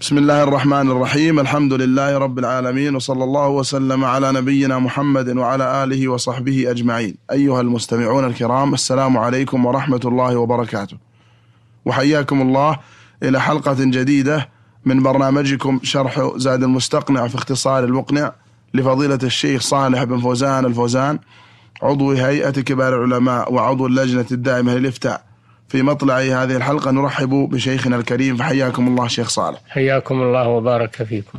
بسم الله الرحمن الرحيم الحمد لله رب العالمين وصلى الله وسلم على نبينا محمد وعلى آله وصحبه أجمعين أيها المستمعون الكرام السلام عليكم ورحمة الله وبركاته وحياكم الله إلى حلقة جديدة من برنامجكم شرح زاد المستقنع في اختصار المقنع لفضيلة الشيخ صالح بن فوزان الفوزان عضو هيئة كبار العلماء وعضو اللجنة الدائمة للإفتاء في مطلع هذه الحلقة نرحب بشيخنا الكريم فحياكم الله شيخ صالح حياكم الله وبارك فيكم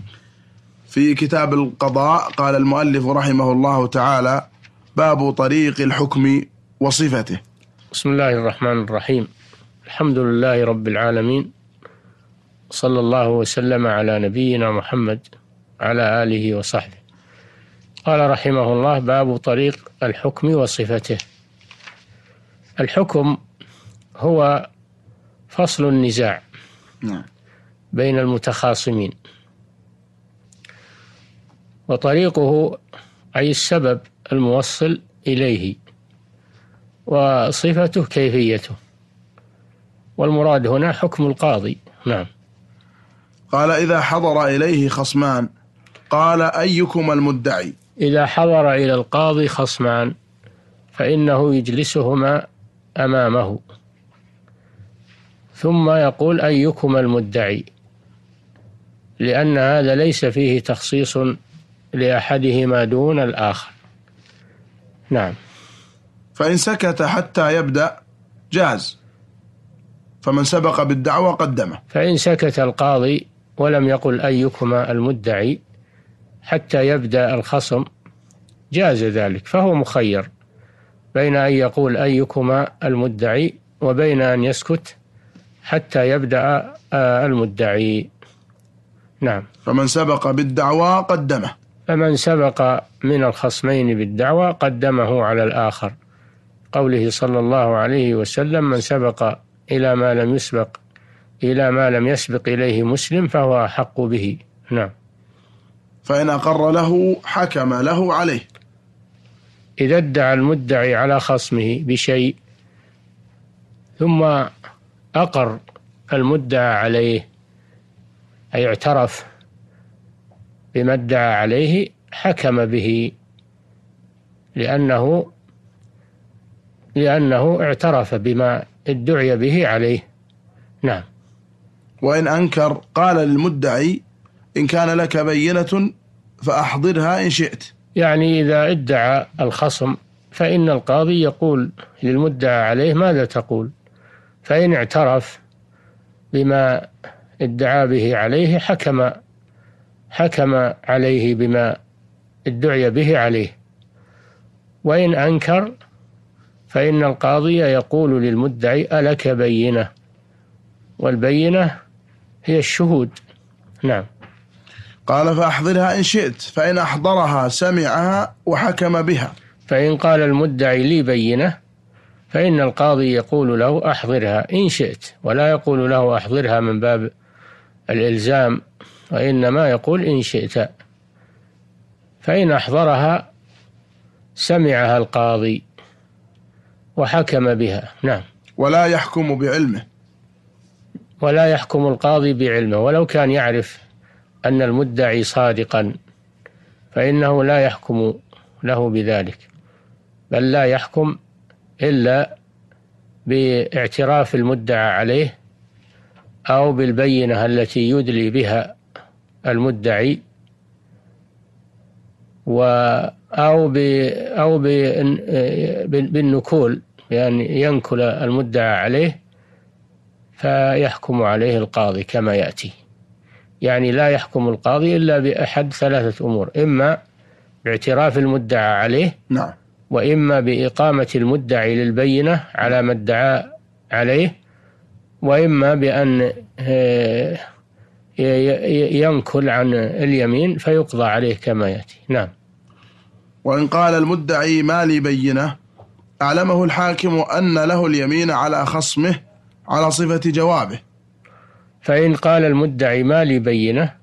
في كتاب القضاء قال المؤلف رحمه الله تعالى باب طريق الحكم وصفته بسم الله الرحمن الرحيم الحمد لله رب العالمين صلى الله وسلم على نبينا محمد على آله وصحبه قال رحمه الله باب طريق الحكم وصفته الحكم هو فصل النزاع نعم. بين المتخاصمين وطريقه أي السبب الموصل إليه وصفته كيفيته والمراد هنا حكم القاضي نعم قال إذا حضر إليه خصمان قال أيكم المدعي إذا حضر إلى القاضي خصمان فإنه يجلسهما أمامه ثم يقول أيكما المدعي لأن هذا ليس فيه تخصيص لأحدهما دون الآخر نعم فإن سكت حتى يبدأ جاز فمن سبق بالدعوة قدمه فإن سكت القاضي ولم يقل أيكما المدعي حتى يبدأ الخصم جاز ذلك فهو مخير بين أن يقول أيكما المدعي وبين أن يسكت حتى يبدأ آه، المدعي نعم فمن سبق بالدعوى قدمه فمن سبق من الخصمين بالدعوى قدمه على الآخر قوله صلى الله عليه وسلم من سبق إلى ما لم يسبق إلى ما لم يسبق إليه مسلم فهو أحق به نعم فإن أقر له حكم له عليه إذا ادعى المدعي على خصمه بشيء ثم أقر المدعى عليه أي اعترف بما ادعى عليه حكم به لأنه لأنه اعترف بما ادعي به عليه نعم وإن أنكر قال للمدعي إن كان لك بينة فأحضرها إن شئت يعني إذا ادعى الخصم فإن القاضي يقول للمدعى عليه ماذا تقول فإن اعترف بما ادعى به عليه حكم حكم عليه بما ادعي به عليه وإن أنكر فإن القاضي يقول للمدعي ألك بينة والبينة هي الشهود نعم قال فأحضرها إن شئت فإن أحضرها سمعها وحكم بها فإن قال المدعي لي بينة فإن القاضي يقول له أحضرها إن شئت ولا يقول له أحضرها من باب الإلزام وإنما يقول إن شئت فإن أحضرها سمعها القاضي وحكم بها نعم ولا يحكم بعلمه ولا يحكم القاضي بعلمه ولو كان يعرف أن المدعي صادقا فإنه لا يحكم له بذلك بل لا يحكم إلا باعتراف المدعى عليه أو بالبينة التي يدلي بها المدعي و أو ب أو ب بالنكول بأن يعني ينكل المدعى عليه فيحكم عليه القاضي كما يأتي يعني لا يحكم القاضي إلا بأحد ثلاثة أمور إما باعتراف المدعى عليه نعم وإما بإقامة المدعي للبينة على ما ادعى عليه وإما بأن آه، ينكل عن اليمين فيقضى عليه كما يأتي نعم وإن قال المدعي ما لي بينة أعلمه الحاكم أن له اليمين على خصمه على صفة جوابه فإن قال المدعي ما لي بينة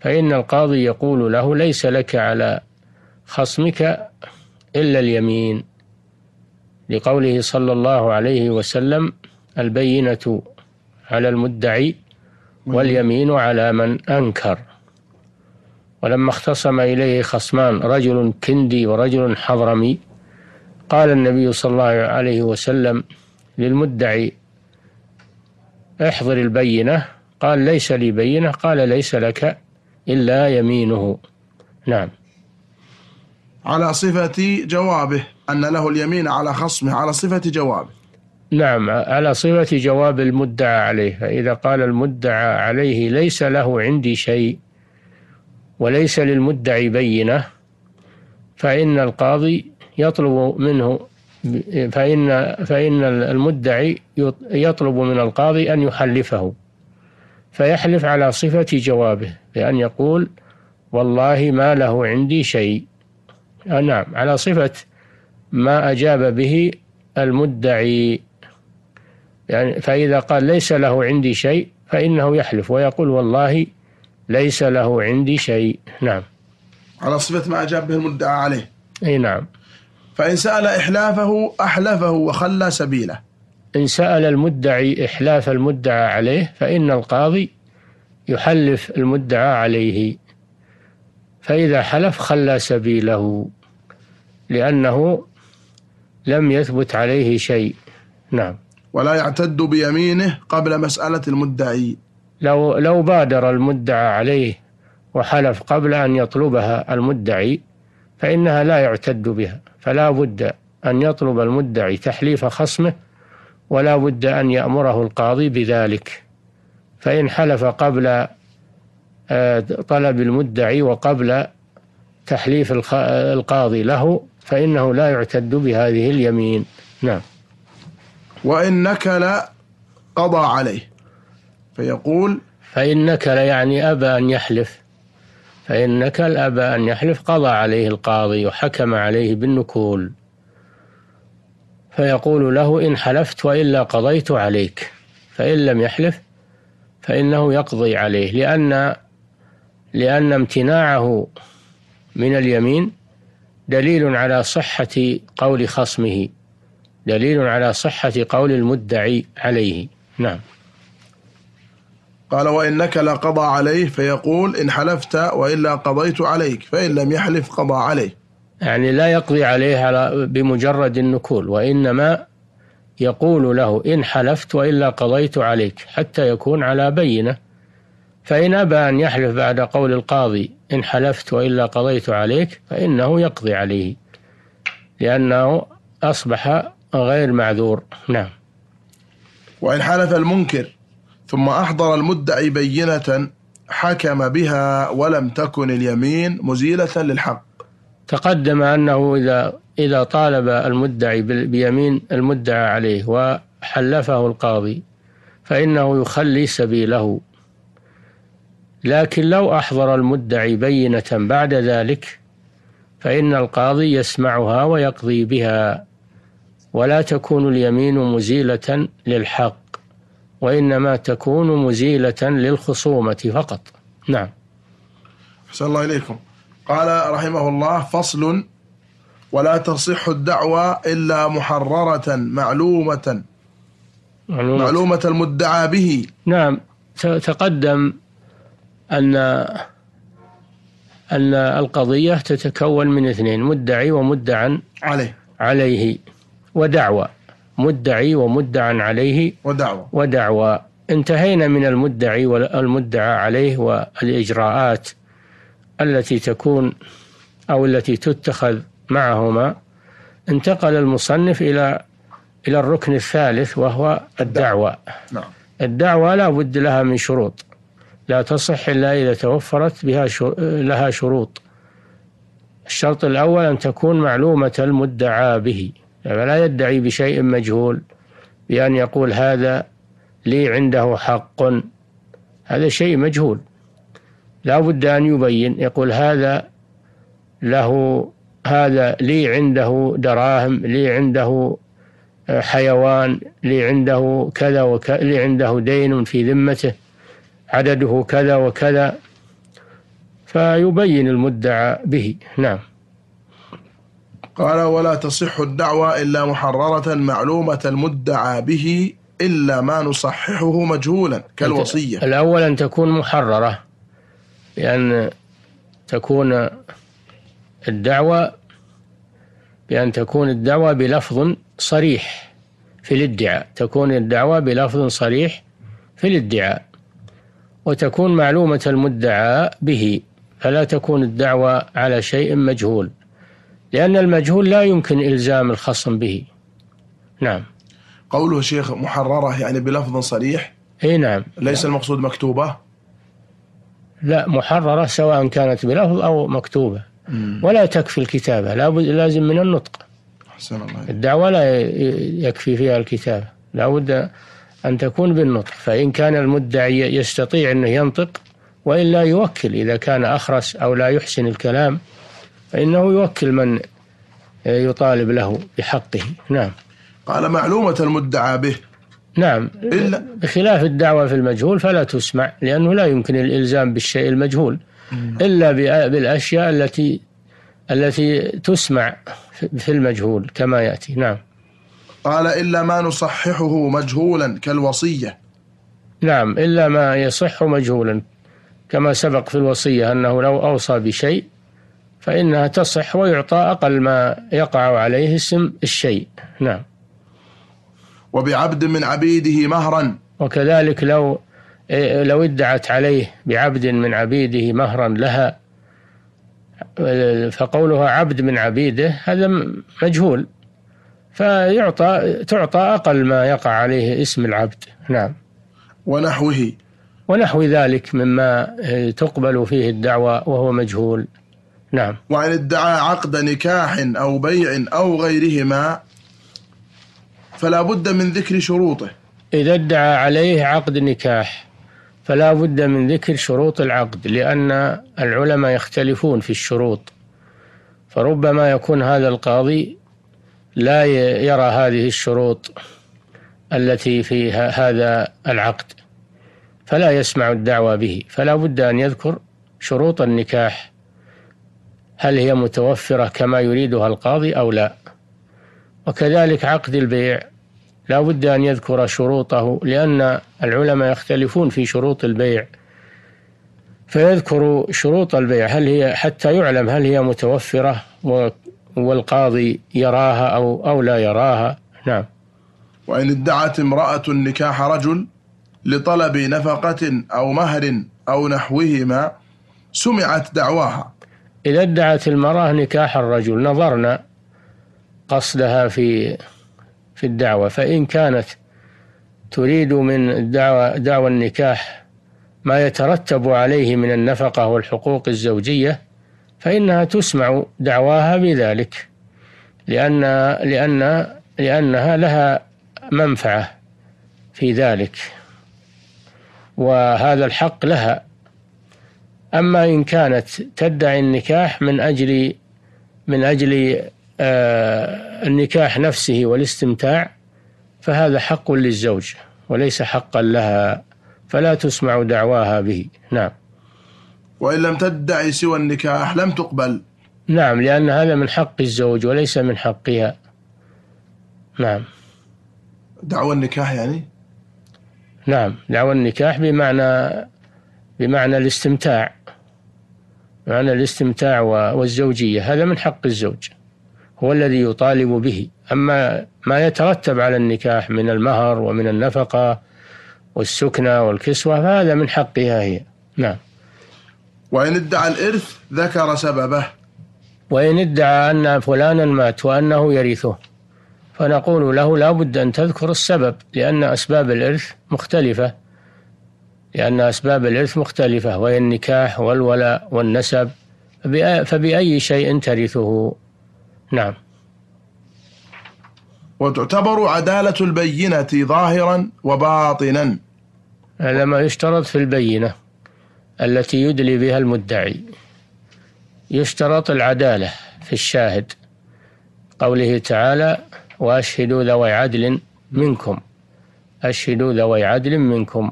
فإن القاضي يقول له ليس لك على خصمك إلا اليمين لقوله صلى الله عليه وسلم البينة على المدعي واليمين على من أنكر ولما اختصم إليه خصمان رجل كندي ورجل حضرمي قال النبي صلى الله عليه وسلم للمدعي احضر البينة قال ليس لي بينة قال ليس لك إلا يمينه نعم على صفة جوابه أن له اليمين على خصمه على صفة جوابه نعم على صفة جواب المدعى عليه فإذا قال المدعى عليه ليس له عندي شيء وليس للمدعي بينة فإن القاضي يطلب منه فإن فإن المدعي يطلب من القاضي أن يحلفه فيحلف على صفة جوابه بأن يقول والله ما له عندي شيء آه، نعم على صفة ما أجاب به المدعي يعني فإذا قال ليس له عندي شيء فإنه يحلف ويقول والله ليس له عندي شيء نعم على صفة ما أجاب به المدعى عليه أي نعم فإن سأل إحلافه أحلفه وخلى سبيله إن سأل المدعي إحلاف المدعى عليه فإن القاضي يحلف المدعى عليه فإذا حلف خلى سبيله لأنه لم يثبت عليه شيء نعم ولا يعتد بيمينه قبل مسألة المدعي لو لو بادر المدعى عليه وحلف قبل أن يطلبها المدعي فإنها لا يعتد بها فلا بد أن يطلب المدعي تحليف خصمه ولا بد أن يأمره القاضي بذلك فإن حلف قبل آه، طلب المدعي وقبل تحليف القاضي له فإنه لا يعتد بهذه اليمين نعم وإن نكل قضى عليه فيقول فإن نكل يعني أبى أن يحلف فإن نكل أبى أن يحلف قضى عليه القاضي وحكم عليه بالنكول فيقول له إن حلفت وإلا قضيت عليك فإن لم يحلف فإنه يقضي عليه لأن لأن امتناعه من اليمين دليل على صحة قول خصمه دليل على صحة قول المدعي عليه نعم قال وإنك لقضى عليه فيقول إن حلفت وإلا قضيت عليك فإن لم يحلف قضى عليه يعني لا يقضي عليه على بمجرد النكول وإنما يقول له إن حلفت وإلا قضيت عليك حتى يكون على بينه فإن أبى أن يحلف بعد قول القاضي إن حلفت وإلا قضيت عليك فإنه يقضي عليه لأنه أصبح غير معذور نعم وإن حلف المنكر ثم أحضر المدعي بينة حكم بها ولم تكن اليمين مزيلة للحق تقدم أنه إذا إذا طالب المدعي بيمين المدعى عليه وحلفه القاضي فإنه يخلي سبيله لكن لو أحضر المدعي بينة بعد ذلك فإن القاضي يسمعها ويقضي بها ولا تكون اليمين مزيلة للحق وإنما تكون مزيلة للخصومة فقط نعم أحسن الله إليكم قال رحمه الله فصل ولا تصح الدعوى إلا محررة معلومة معلومة, معلومة المدعى به نعم تقدم أن أن القضية تتكون من اثنين مدعي ومدعا عليه عليه ودعوى مدعي ومدعا عليه ودعوى ودعوى انتهينا من المدعي والمدعى عليه والإجراءات التي تكون أو التي تتخذ معهما انتقل المصنف إلى إلى الركن الثالث وهو الدعوة نعم. الدعوة لا بد لها من شروط لا تصح إلا إذا توفرت بها لها شروط الشرط الأول أن تكون معلومة المدعى به يعني لا يدعي بشيء مجهول بأن يقول هذا لي عنده حق هذا شيء مجهول لا بد أن يبين يقول هذا له هذا لي عنده دراهم لي عنده آه، حيوان لي عنده كذا وكذا لي عنده دين في ذمته عدده كذا وكذا فيبين المدعى به نعم قال ولا تصح الدعوى إلا محررة معلومة المدعى به إلا ما نصححه مجهولا كالوصية الأول أن تكون محررة بأن تكون الدعوة بأن تكون الدعوة بلفظ صريح في الادعاء تكون الدعوة بلفظ صريح في الادعاء وتكون معلومة المدعى به فلا تكون الدعوة على شيء مجهول لأن المجهول لا يمكن إلزام الخصم به نعم قوله شيخ محررة يعني بلفظ صريح اي نعم ليس نعم. المقصود مكتوبة لا محررة سواء كانت بلفظ أو مكتوبة مم. ولا تكفي الكتابة لا لازم من النطق أحسن الله الدعوة لا يكفي فيها الكتابة لا بد أن تكون بالنطق فإن كان المدعي يستطيع أنه ينطق وإلا يوكل إذا كان أخرس أو لا يحسن الكلام فإنه يوكل من يطالب له بحقه نعم قال معلومة المدعى به نعم إلا بخلاف الدعوة في المجهول فلا تسمع لأنه لا يمكن الإلزام بالشيء المجهول نعم. إلا بالأشياء التي التي تسمع في المجهول كما يأتي نعم قال إلا ما نصححه مجهولا كالوصية نعم إلا ما يصح مجهولا كما سبق في الوصية أنه لو أوصى بشيء فإنها تصح ويعطى أقل ما يقع عليه اسم الشيء نعم وبعبد من عبيده مهرا وكذلك لو لو ادعت عليه بعبد من عبيده مهرا لها فقولها عبد من عبيده هذا مجهول فيعطى تعطى أقل ما يقع عليه اسم العبد نعم ونحوه ونحو ذلك مما آه، تقبل فيه الدعوة وهو مجهول نعم وعن ادعى عقد نكاح أو بيع أو غيرهما فلا بد من ذكر شروطه إذا ادعى عليه عقد نكاح فلا بد من ذكر شروط العقد لأن العلماء يختلفون في الشروط فربما يكون هذا القاضي لا يرى هذه الشروط التي في هذا العقد فلا يسمع الدعوة به فلا بد أن يذكر شروط النكاح هل هي متوفرة كما يريدها القاضي أو لا وكذلك عقد البيع لا بد أن يذكر شروطه لأن العلماء يختلفون في شروط البيع فيذكر شروط البيع هل هي حتى يعلم هل هي متوفرة والقاضي يراها أو أو لا يراها نعم وإن ادعت امرأة نكاح رجل لطلب نفقة أو مهر أو نحوهما سمعت دعواها إذا ادعت المرأة نكاح الرجل نظرنا قصدها في في الدعوة فإن كانت تريد من الدعوة دعوى النكاح ما يترتب عليه من النفقة والحقوق الزوجية فإنها تسمع دعواها بذلك لأن لأن لأنها لها منفعة في ذلك وهذا الحق لها أما إن كانت تدعي النكاح من أجل من أجل آه، النكاح نفسه والاستمتاع فهذا حق للزوج وليس حقا لها فلا تسمع دعواها به نعم وإن لم تدعي سوى النكاح لم تقبل نعم لأن هذا من حق الزوج وليس من حقها نعم دعوى النكاح يعني نعم دعوى النكاح بمعنى بمعنى الاستمتاع معنى الاستمتاع والزوجية هذا من حق الزوج هو الذي يطالب به أما ما يترتب على النكاح من المهر ومن النفقة والسكنى والكسوة فهذا من حقها هي نعم وإن ادعى الإرث ذكر سببه وإن ادعى أن فلانا مات وأنه يرثه فنقول له لا بد أن تذكر السبب لأن أسباب الإرث مختلفة لأن أسباب الإرث مختلفة وهي النكاح والولاء والنسب فبأي شيء ترثه نعم وتعتبر عدالة البينة ظاهرا وباطنا هذا ما يشترط في البينة التي يدلي بها المدعي يشترط العدالة في الشاهد قوله تعالى وأشهدوا ذوي عدل منكم أشهدوا ذوي عدل منكم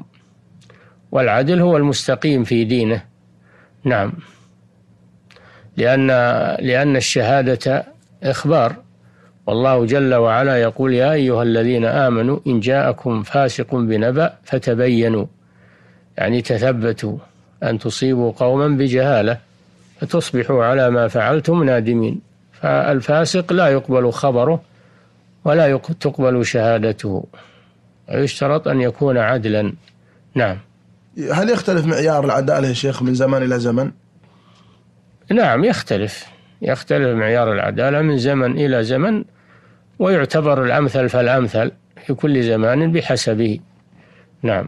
والعدل هو المستقيم في دينه نعم لأن لأن الشهادة إخبار والله جل وعلا يقول يا أيها الذين آمنوا إن جاءكم فاسق بنبأ فتبينوا يعني تثبتوا أن تصيبوا قوما بجهالة فتصبحوا على ما فعلتم نادمين فالفاسق لا يقبل خبره ولا تقبل شهادته ويشترط أن يكون عدلا نعم هل يختلف معيار العدالة يا شيخ من زمان إلى زمن؟ نعم يختلف يختلف معيار العدالة من زمن إلى زمن ويعتبر الأمثل فالأمثل في كل زمان بحسبه نعم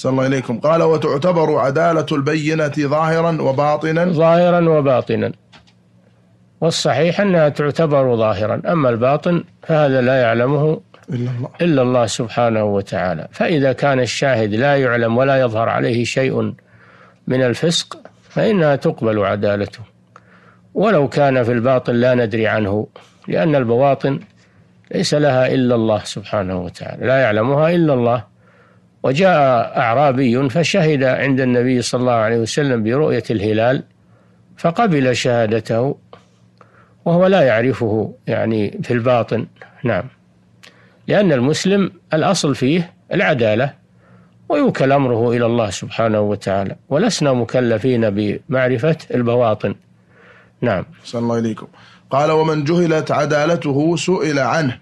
صلى الله إليكم قال وتعتبر عدالة البينة ظاهرا وباطنا ظاهرا وباطنا والصحيح أنها تعتبر ظاهرا أما الباطن فهذا لا يعلمه إلا الله, إلا الله سبحانه وتعالى فإذا كان الشاهد لا يعلم ولا يظهر عليه شيء من الفسق فإنها تقبل عدالته ولو كان في الباطن لا ندري عنه لأن البواطن ليس لها إلا الله سبحانه وتعالى لا يعلمها إلا الله وجاء أعرابي فشهد عند النبي صلى الله عليه وسلم برؤية الهلال فقبل شهادته وهو لا يعرفه يعني في الباطن نعم لأن المسلم الأصل فيه العدالة ويوكل أمره إلى الله سبحانه وتعالى ولسنا مكلفين بمعرفة البواطن نعم صلى الله إليكم قال ومن جهلت عدالته سئل عنه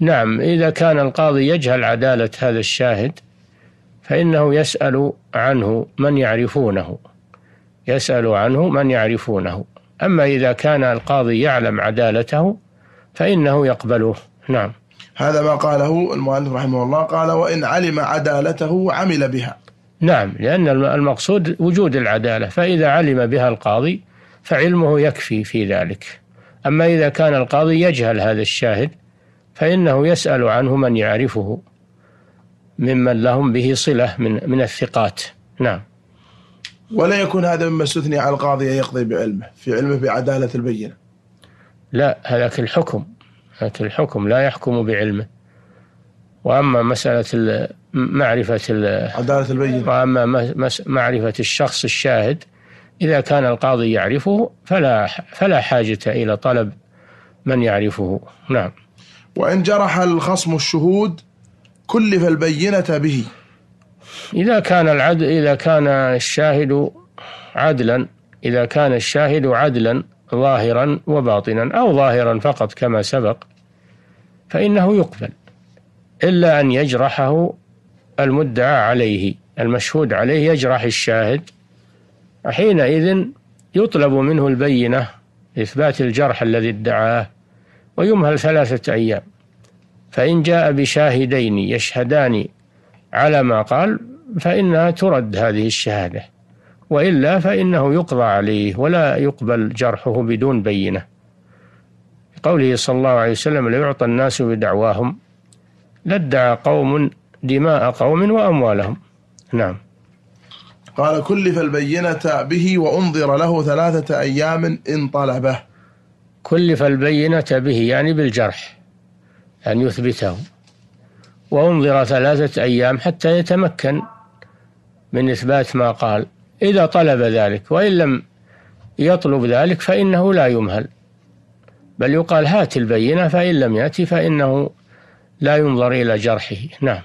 نعم إذا كان القاضي يجهل عدالة هذا الشاهد فإنه يسأل عنه من يعرفونه يسأل عنه من يعرفونه أما إذا كان القاضي يعلم عدالته فإنه يقبله نعم هذا ما قاله المؤلف رحمه الله قال وإن علم عدالته عمل بها نعم لأن المقصود وجود العدالة فإذا علم بها القاضي فعلمه يكفي في ذلك أما إذا كان القاضي يجهل هذا الشاهد فإنه يسأل عنه من يعرفه ممن لهم به صلة من من الثقات نعم ولا يكون هذا مما استثني على القاضي يقضي بعلمه في علمه بعدالة البينة لا هذاك الحكم هذاك الحكم لا يحكم بعلمه وأما مسألة معرفة عدالة البينة وأما معرفة الشخص الشاهد إذا كان القاضي يعرفه فلا فلا حاجة إلى طلب من يعرفه نعم وإن جرح الخصم الشهود كلف البينة به إذا كان العدل إذا كان الشاهد عدلا إذا كان الشاهد عدلا ظاهرا وباطنا أو ظاهرا فقط كما سبق فإنه يقبل إلا أن يجرحه المدعى عليه المشهود عليه يجرح الشاهد حينئذ يطلب منه البينة إثبات الجرح الذي ادعاه ويمهل ثلاثة أيام فإن جاء بشاهدين يشهدان على ما قال فإنها ترد هذه الشهادة وإلا فإنه يقضى عليه ولا يقبل جرحه بدون بينة قوله صلى الله عليه وسلم ليعطى الناس بدعواهم لادعى قوم دماء قوم وأموالهم نعم قال كلف البينة به وأنظر له ثلاثة أيام إن طلبه كلف البينة به يعني بالجرح أن يثبته وأنظر ثلاثة أيام حتى يتمكن من إثبات ما قال إذا طلب ذلك وإن لم يطلب ذلك فإنه لا يمهل بل يقال هات البينة فإن لم يأتي فإنه لا ينظر إلى جرحه نعم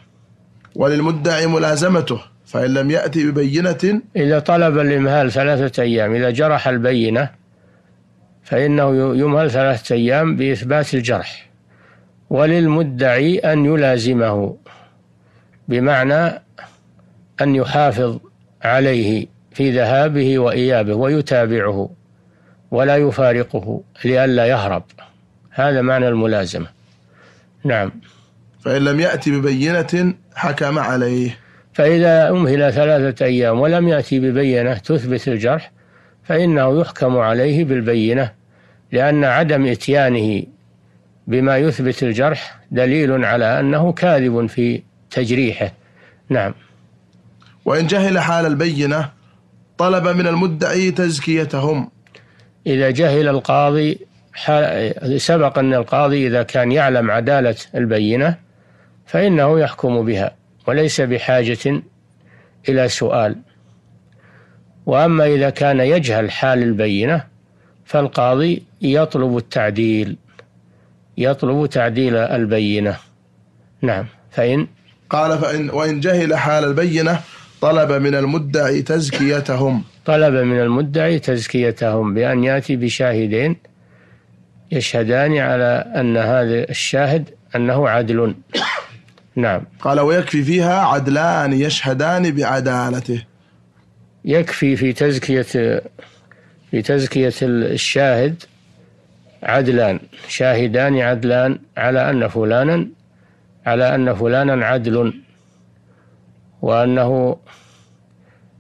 وللمدعي ملازمته فإن لم يأتي ببينة إذا طلب الإمهال ثلاثة أيام إذا جرح البينة فإنه يمهل ثلاثة أيام بإثبات الجرح وللمدعي أن يلازمه بمعنى أن يحافظ عليه في ذهابه وإيابه ويتابعه ولا يفارقه لئلا يهرب هذا معنى الملازمة نعم فإن لم يأتي ببينة حكم عليه فإذا أمهل ثلاثة أيام ولم يأتي ببينة تثبت الجرح فإنه يحكم عليه بالبينة لأن عدم إتيانه بما يثبت الجرح دليل على أنه كاذب في تجريحه نعم وإن جهل حال البينة طلب من المدعي تزكيتهم إذا جهل القاضي سبق أن القاضي إذا كان يعلم عدالة البينة فإنه يحكم بها وليس بحاجة إلى سؤال وأما إذا كان يجهل حال البينة فالقاضي يطلب التعديل يطلب تعديل البينة نعم فإن قال فإن وإن جهل حال البينة طلب من المدعي تزكيتهم طلب من المدعي تزكيتهم بأن يأتي بشاهدين يشهدان على أن هذا الشاهد أنه عدل نعم قال ويكفي فيها عدلان يشهدان بعدالته يكفي في تزكية في تزكية الشاهد عدلان شاهدان عدلان على أن فلانا على أن فلانا عدل وأنه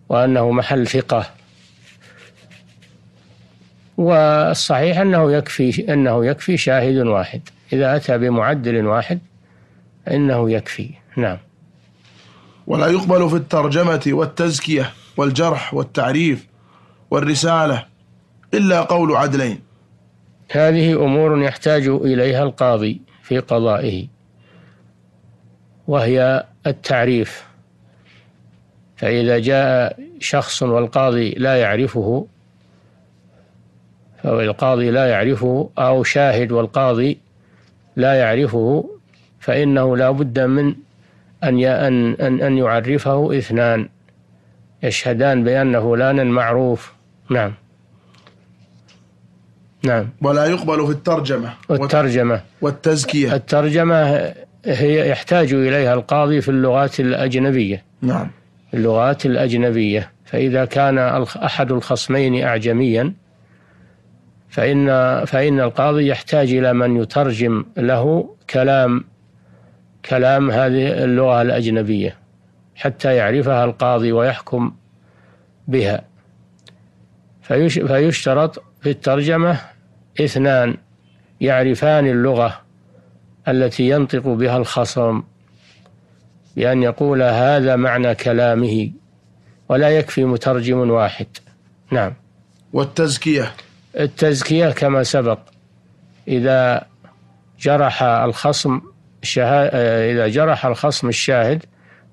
وأنه محل ثقة والصحيح أنه يكفي أنه يكفي شاهد واحد إذا أتى بمعدل واحد إنه يكفي نعم ولا يقبل في الترجمة والتزكية والجرح والتعريف والرسالة إلا قول عدلين هذه أمور يحتاج إليها القاضي في قضائه وهي التعريف فإذا جاء شخص والقاضي لا يعرفه أو القاضي لا يعرفه أو شاهد والقاضي لا يعرفه فإنه لا بد من أن أن أن يعرفه اثنان يشهدان بأن فلانا معروف نعم نعم ولا يقبل في الترجمة والترجمة والتزكية الترجمة هي يحتاج إليها القاضي في اللغات الأجنبية نعم اللغات الأجنبية فإذا كان أحد الخصمين أعجميا فإن فإن القاضي يحتاج إلى من يترجم له كلام كلام هذه اللغة الأجنبية حتى يعرفها القاضي ويحكم بها فيشترط في الترجمة اثنان يعرفان اللغة التي ينطق بها الخصم بأن يقول هذا معنى كلامه ولا يكفي مترجم واحد نعم والتزكية التزكية كما سبق إذا جرح الخصم إذا جرح الخصم الشاهد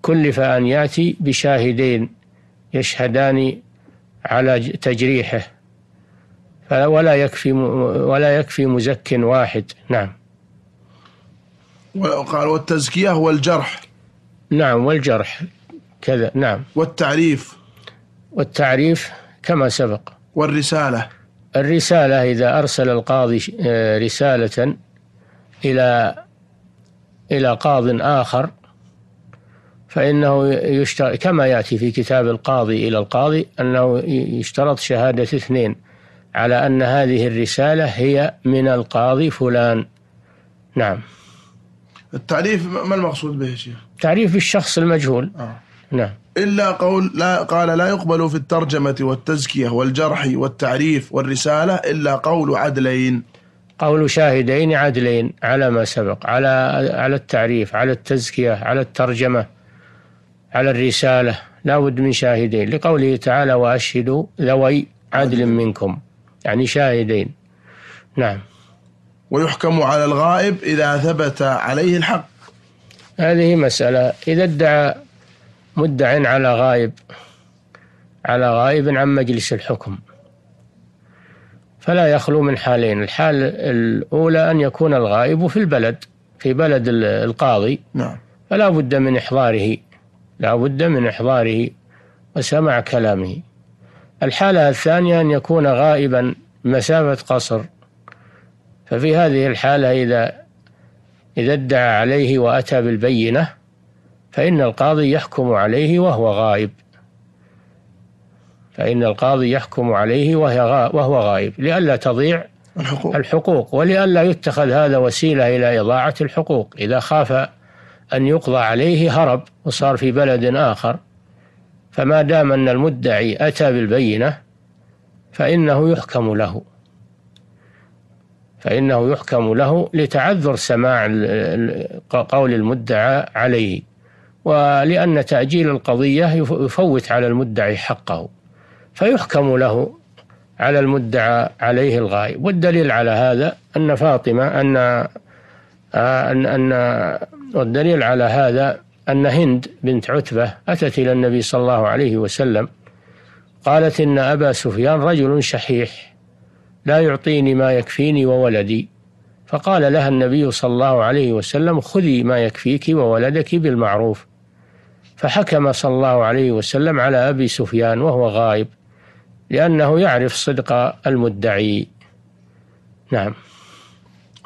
كلف أن يأتي بشاهدين يشهدان على تجريحه ولا يكفي ولا يكفي مزك واحد نعم وقال والتزكية والجرح نعم والجرح كذا نعم والتعريف والتعريف كما سبق والرسالة الرسالة إذا أرسل القاضي آه، رسالة إلى إلى قاض آخر فإنه يشترط كما يأتي في كتاب القاضي إلى القاضي أنه يشترط شهادة اثنين على أن هذه الرسالة هي من القاضي فلان نعم التعريف ما المقصود به شيخ؟ تعريف الشخص المجهول آه. نعم إلا قول لا قال لا يقبل في الترجمة والتزكية والجرح والتعريف والرسالة إلا قول عدلين قول شاهدين عدلين على ما سبق على على التعريف على التزكية على الترجمة على الرسالة لا بد من شاهدين لقوله تعالى وأشهدوا ذوي عدل منكم يعني شاهدين نعم ويحكم على الغائب إذا ثبت عليه الحق هذه مسألة إذا ادعى مدع على غائب على غائب عن مجلس الحكم فلا يخلو من حالين الحال الأولى أن يكون الغائب في البلد في بلد القاضي نعم فلا بد من إحضاره لا بد من إحضاره وسمع كلامه الحالة الثانية أن يكون غائبا مسافة قصر ففي هذه الحالة إذا إذا ادعى عليه وأتى بالبينة فإن القاضي يحكم عليه وهو غائب فإن القاضي يحكم عليه وهو غائب لئلا تضيع الحقوق, الحقوق ولئلا يتخذ هذا وسيلة إلى إضاعة الحقوق إذا خاف أن يقضى عليه هرب وصار في بلد آخر فما دام أن المدعي أتى بالبينة فإنه يحكم له فإنه يحكم له لتعذر سماع قول المدعى عليه ولأن تأجيل القضية يفوت على المدعي حقه فيحكم له على المدعى عليه الغائب والدليل على هذا أن فاطمة أن آه، أن أن والدليل على هذا أن هند بنت عتبة أتت إلى النبي صلى الله عليه وسلم قالت إن أبا سفيان رجل شحيح لا يعطيني ما يكفيني وولدي فقال لها النبي صلى الله عليه وسلم خذي ما يكفيك وولدك بالمعروف فحكم صلى الله عليه وسلم على أبي سفيان وهو غائب لأنه يعرف صدق المدعي نعم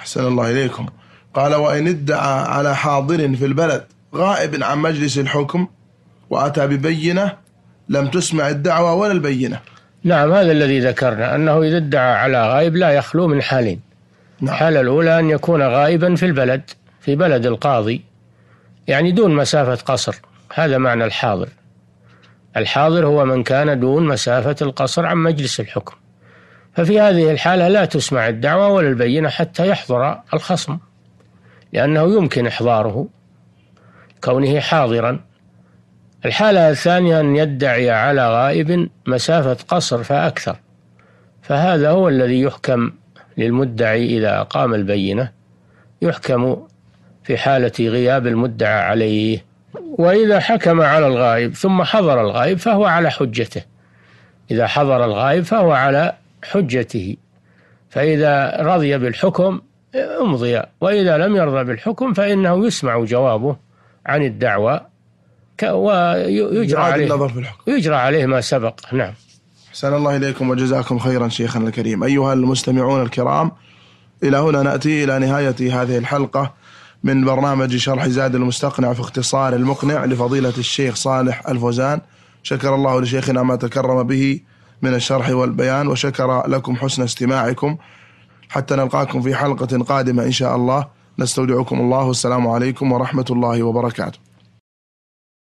أحسن الله إليكم قال وإن ادعى على حاضر في البلد غائب عن مجلس الحكم وأتى ببينة لم تسمع الدعوة ولا البينة نعم هذا الذي ذكرنا أنه إذا ادعى على غائب لا يخلو من حالين نعم. الحالة الأولى أن يكون غائبا في البلد في بلد القاضي يعني دون مسافة قصر هذا معنى الحاضر الحاضر هو من كان دون مسافة القصر عن مجلس الحكم ففي هذه الحالة لا تسمع الدعوة ولا البينة حتى يحضر الخصم لأنه يمكن إحضاره كونه حاضرا الحالة الثانية أن يدعي على غائب مسافة قصر فأكثر فهذا هو الذي يحكم للمدعي إذا أقام البينة يحكم في حالة غياب المدعى عليه وإذا حكم على الغائب ثم حضر الغائب فهو على حجته إذا حضر الغائب فهو على حجته فإذا رضي بالحكم امضي وإذا لم يرضى بالحكم فإنه يسمع جوابه عن الدعوى ويجرى عليه النظر في الحكم يجرى عليه ما سبق نعم أحسن الله إليكم وجزاكم خيرا شيخنا الكريم أيها المستمعون الكرام إلى هنا نأتي إلى نهاية هذه الحلقة من برنامج شرح زاد المستقنع في اختصار المقنع لفضيلة الشيخ صالح الفوزان شكر الله لشيخنا ما تكرم به من الشرح والبيان وشكر لكم حسن استماعكم حتى نلقاكم في حلقة قادمة إن شاء الله نستودعكم الله والسلام عليكم ورحمة الله وبركاته